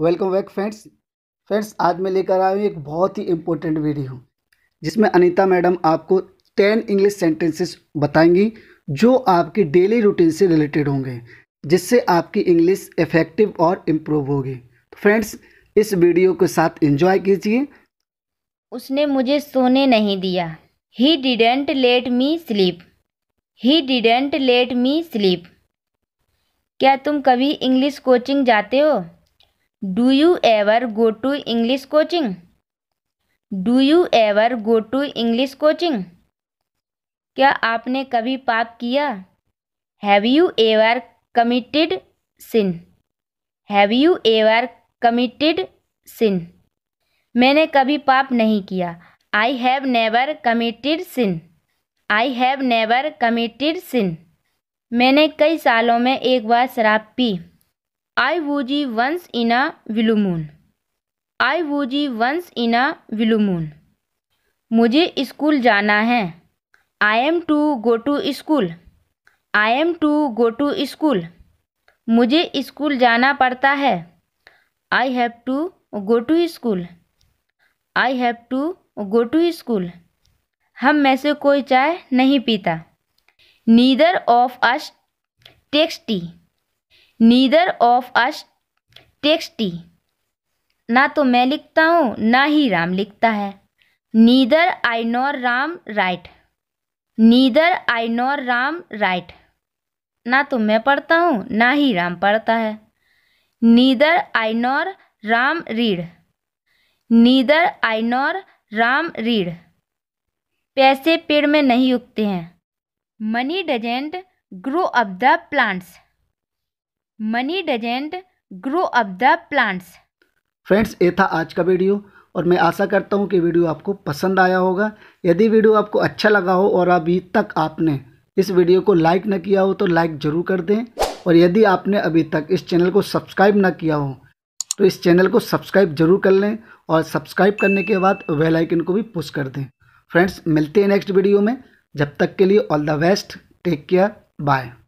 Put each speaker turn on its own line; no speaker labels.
welcome back friends friends आज मैं लेकर आया हूँ एक बहुत ही इम्पोर्टेंट वीडियो जिसमें अनीता मैडम आपको टेन इंग्लिश सेंटेंसेस बताएंगी जो आपकी डेली रूटीन से रिलेटेड होंगे जिससे आपकी इंग्लिश इफेक्टिव और इम्प्रूव होगी तो फ्रेंड्स इस वीडियो के साथ इंजॉय कीजिए
उसने मुझे सोने नहीं दिया he didn't let me sleep he didn't let me sleep क्या तुम कभी इंग्लिश कोचिंग जाते हो do you ever go to English coaching do you ever go to English coaching क्या आपने कभी पाप किया have you ever committed sin have you ever committed sin मैंने कभी पाप नहीं किया I have never committed sin I have never committed sin मैंने कई सालों में एक बार शराब पी I was once in a blue moon I was once in a blue moon मुझे स्कूल जाना है I am to go to school I am to go to school मुझे स्कूल जाना पड़ता है I have to go to school I have to go to school हम में से कोई चाय नहीं पीता neither of us takes tea neither of us takes tea ना तो मैं लिखता हूँ ना ही राम लिखता है neither I nor Ram write neither I nor Ram write ना तो मैं पढ़ता हूँ ना ही राम पढ़ता है neither I nor Ram read neither I nor Ram read पैसे पेड़ में नहीं उगते हैं money doesn't grow up the plants money doesn't grow up the plants
friends ये था आज का वीडियो और मैं आशा करता हूँ कि वीडियो आपको पसंद आया होगा यदि वीडियो आपको अच्छा लगा हो और अभी तक आपने इस वीडियो को लाइक न किया हो तो लाइक ज़रूर कर दें और यदि आपने अभी तक इस चैनल को सब्सक्राइब न किया हो तो इस चैनल को सब्सक्राइब जरूर कर लें और सब्सक्राइब करने के बाद वेल आइकन को भी पुश कर दें फ्रेंड्स मिलते हैं नेक्स्ट वीडियो में जब तक के लिए all the best take care bye